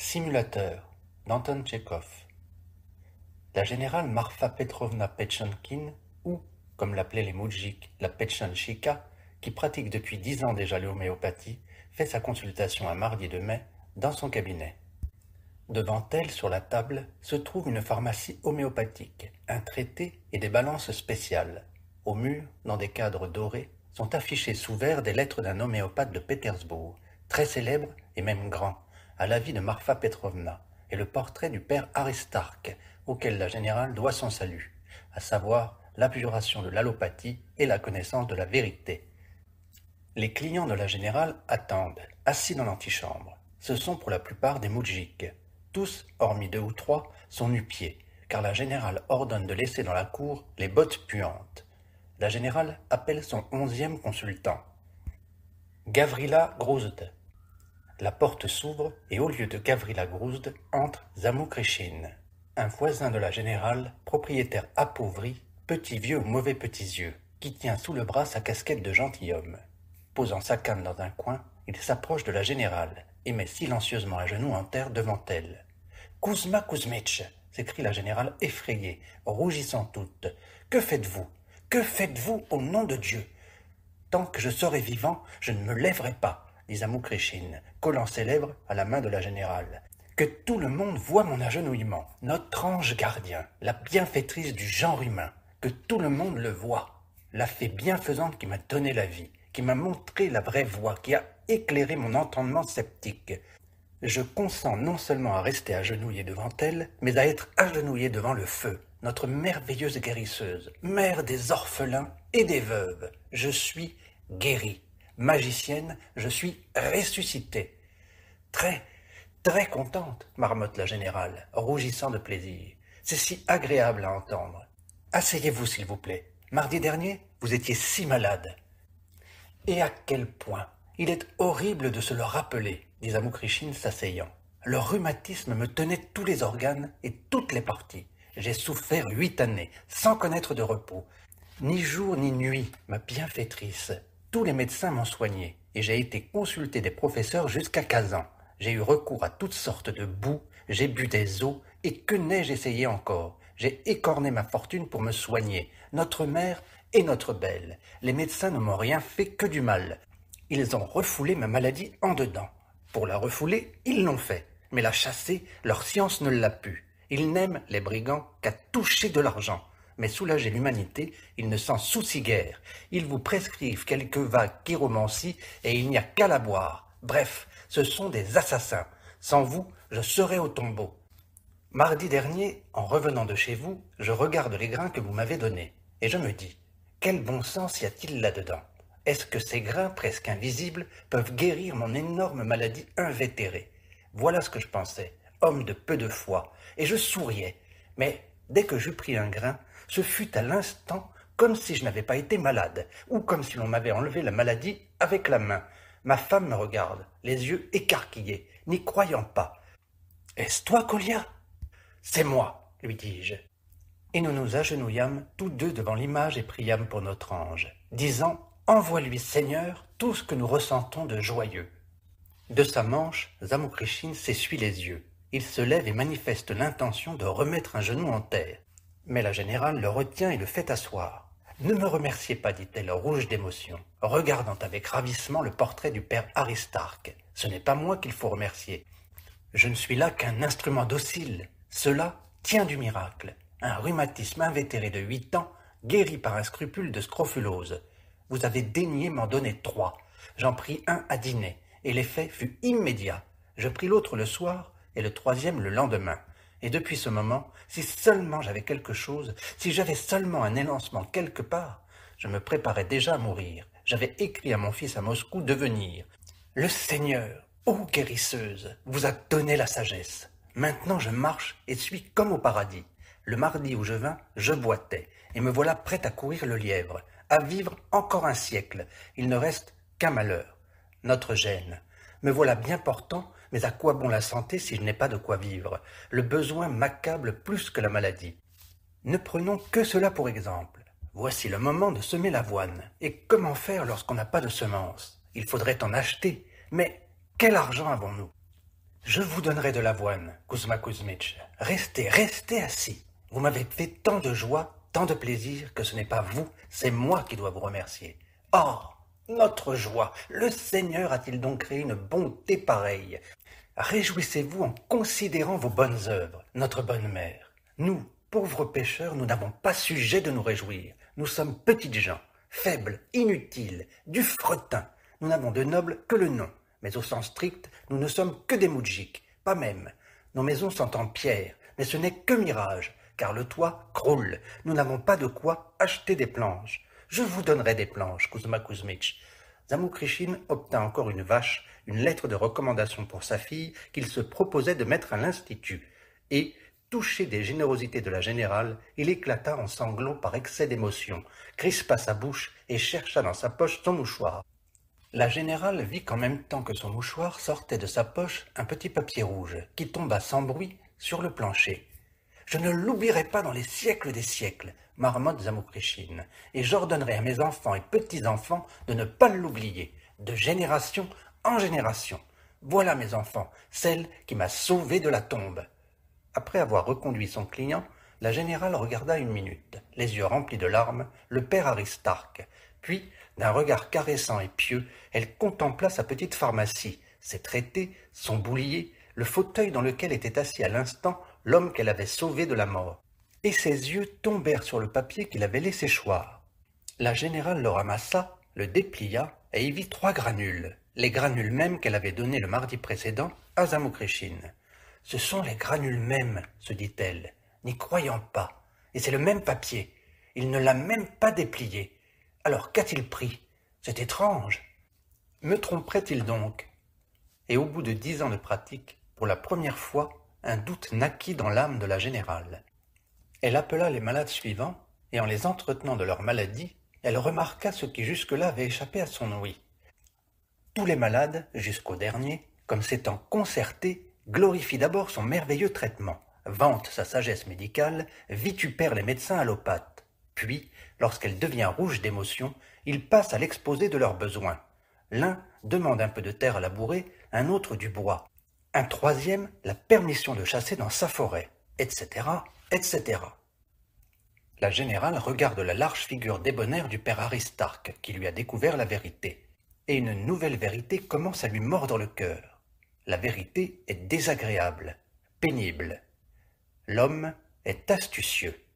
Simulateur d'Anton Tchekhov. La générale Marfa Petrovna Petchenkine, ou, comme l'appelaient les moujiks, la Petchenchika, qui pratique depuis dix ans déjà l'homéopathie, fait sa consultation un mardi de mai dans son cabinet. Devant elle, sur la table, se trouve une pharmacie homéopathique, un traité et des balances spéciales. Au mur, dans des cadres dorés, sont affichés sous verre des lettres d'un homéopathe de Pétersbourg, très célèbre et même grand à la de Marfa Petrovna et le portrait du père Aristarque, auquel la générale doit son salut, à savoir l'abjuration de l'allopathie et la connaissance de la vérité. Les clients de la générale attendent, assis dans l'antichambre. Ce sont pour la plupart des moujiks. Tous, hormis deux ou trois, sont nu-pieds, car la générale ordonne de laisser dans la cour les bottes puantes. La générale appelle son onzième consultant. Gavrila Grozde la porte s'ouvre et au lieu de Gavrila Grouzd entre Zamoukreshine, un voisin de la générale, propriétaire appauvri, petit vieux aux mauvais petits yeux, qui tient sous le bras sa casquette de gentilhomme. Posant sa canne dans un coin, il s'approche de la générale et met silencieusement à genoux en terre devant elle. Kouzma Kouzmitch !» s'écrie la générale effrayée, rougissant toute. Que faites-vous Que faites-vous au nom de Dieu Tant que je serai vivant, je ne me lèverai pas les collant ses lèvres à la main de la générale. Que tout le monde voit mon agenouillement, notre ange gardien, la bienfaitrice du genre humain, que tout le monde le voit, la fée bienfaisante qui m'a donné la vie, qui m'a montré la vraie voie, qui a éclairé mon entendement sceptique. Je consens non seulement à rester agenouillé devant elle, mais à être agenouillé devant le feu, notre merveilleuse guérisseuse, mère des orphelins et des veuves. Je suis guéri magicienne, je suis ressuscitée. Très, très contente, marmotte la générale, rougissant de plaisir. C'est si agréable à entendre. Asseyez-vous, s'il vous plaît. Mardi dernier, vous étiez si malade. Et à quel point Il est horrible de se le rappeler, dit Moukrichine s'asseyant. Le rhumatisme me tenait tous les organes et toutes les parties. J'ai souffert huit années, sans connaître de repos. Ni jour ni nuit, ma bienfaitrice, tous les médecins m'ont soigné et j'ai été consulté des professeurs jusqu'à 15 ans. J'ai eu recours à toutes sortes de boues, j'ai bu des eaux et que n'ai-je essayé encore J'ai écorné ma fortune pour me soigner. Notre mère et notre belle. Les médecins ne m'ont rien fait que du mal. Ils ont refoulé ma maladie en dedans. Pour la refouler, ils l'ont fait. Mais la chasser, leur science ne l'a pu. Ils n'aiment, les brigands, qu'à toucher de l'argent mais soulager l'humanité, ils ne s'en soucient guère. Ils vous prescrivent quelques vagues chiromancies et il n'y a qu'à la boire. Bref, ce sont des assassins. Sans vous, je serais au tombeau. Mardi dernier, en revenant de chez vous, je regarde les grains que vous m'avez donnés, et je me dis, quel bon sens y a-t-il là-dedans Est-ce que ces grains presque invisibles peuvent guérir mon énorme maladie invétérée Voilà ce que je pensais, homme de peu de foi, et je souriais, mais dès que j'eus pris un grain, ce fut à l'instant comme si je n'avais pas été malade, ou comme si l'on m'avait enlevé la maladie avec la main. Ma femme me regarde, les yeux écarquillés, n'y croyant pas. Est-ce toi, Colia C'est moi, lui dis-je. Et nous nous agenouillâmes tous deux devant l'image et priâmes pour notre ange, disant Envoie-lui, Seigneur, tout ce que nous ressentons de joyeux. De sa manche, Zamokrishin s'essuie les yeux. Il se lève et manifeste l'intention de remettre un genou en terre. Mais la générale le retient et le fait asseoir. Ne me remerciez pas, dit-elle, rouge d'émotion, regardant avec ravissement le portrait du père Aristarque. Ce n'est pas moi qu'il faut remercier. Je ne suis là qu'un instrument docile. Cela tient du miracle. Un rhumatisme invétéré de huit ans, guéri par un scrupule de scrofulose. Vous avez daigné m'en donner trois. J'en pris un à dîner, et l'effet fut immédiat. Je pris l'autre le soir, et le troisième le lendemain. Et depuis ce moment, si seulement j'avais quelque chose, si j'avais seulement un élancement quelque part, je me préparais déjà à mourir. J'avais écrit à mon fils à Moscou de venir. Le Seigneur, ô guérisseuse, vous a donné la sagesse. Maintenant je marche et suis comme au paradis. Le mardi où je vins, je boitais, et me voilà prêt à courir le lièvre, à vivre encore un siècle. Il ne reste qu'un malheur, notre gêne. Me voilà bien portant mais à quoi bon la santé si je n'ai pas de quoi vivre Le besoin m'accable plus que la maladie. Ne prenons que cela pour exemple. Voici le moment de semer l'avoine. Et comment faire lorsqu'on n'a pas de semences Il faudrait en acheter. Mais quel argent avons-nous Je vous donnerai de l'avoine, Kuzma Kuzmich. Restez, restez assis. Vous m'avez fait tant de joie, tant de plaisir, que ce n'est pas vous, c'est moi qui dois vous remercier. Or, notre joie, le Seigneur a-t-il donc créé une bonté pareille Réjouissez-vous en considérant vos bonnes œuvres, notre bonne mère. Nous, pauvres pêcheurs, nous n'avons pas sujet de nous réjouir. Nous sommes petites gens, faibles, inutiles, du fretin. Nous n'avons de nobles que le nom, mais au sens strict, nous ne sommes que des moudjiks, pas même. Nos maisons sont en pierre, mais ce n'est que mirage, car le toit croule. Nous n'avons pas de quoi acheter des planches. Je vous donnerai des planches, Kuzma Kuzmich. Zamoukrichine obtint encore une vache, une lettre de recommandation pour sa fille qu'il se proposait de mettre à l'institut. Et, touché des générosités de la générale, il éclata en sanglots par excès d'émotion, crispa sa bouche et chercha dans sa poche son mouchoir. La générale vit qu'en même temps que son mouchoir sortait de sa poche un petit papier rouge qui tomba sans bruit sur le plancher. Je ne l'oublierai pas dans les siècles des siècles marmotte Zamoukrichine, et j'ordonnerai à mes enfants et petits-enfants de ne pas l'oublier, de génération en génération. Voilà mes enfants, celle qui m'a sauvé de la tombe. Après avoir reconduit son client, la générale regarda une minute, les yeux remplis de larmes, le père Aristarque. Puis, d'un regard caressant et pieux, elle contempla sa petite pharmacie, ses traités, son boulier, le fauteuil dans lequel était assis à l'instant l'homme qu'elle avait sauvé de la mort et ses yeux tombèrent sur le papier qu'il avait laissé choir. La générale le ramassa, le déplia et y vit trois granules, les granules mêmes qu'elle avait données le mardi précédent à Zamoukrishine. Ce sont les granules mêmes, se dit-elle, n'y croyant pas, et c'est le même papier. Il ne l'a même pas déplié. Alors qu'a-t-il pris C'est étrange. Me tromperait-il donc Et au bout de dix ans de pratique, pour la première fois, un doute naquit dans l'âme de la générale. Elle appela les malades suivants, et en les entretenant de leur maladie, elle remarqua ce qui jusque-là avait échappé à son ouïe. Tous les malades, jusqu'au dernier, comme s'étant concertés, glorifient d'abord son merveilleux traitement, vantent sa sagesse médicale, vitupèrent les médecins allopathes. Puis, lorsqu'elle devient rouge d'émotion, ils passent à l'exposé de leurs besoins. L'un demande un peu de terre à labourer, un autre du bois, un troisième la permission de chasser dans sa forêt, etc etc. La générale regarde la large figure débonnaire du père Aristarque qui lui a découvert la vérité, et une nouvelle vérité commence à lui mordre le cœur. La vérité est désagréable, pénible. L'homme est astucieux.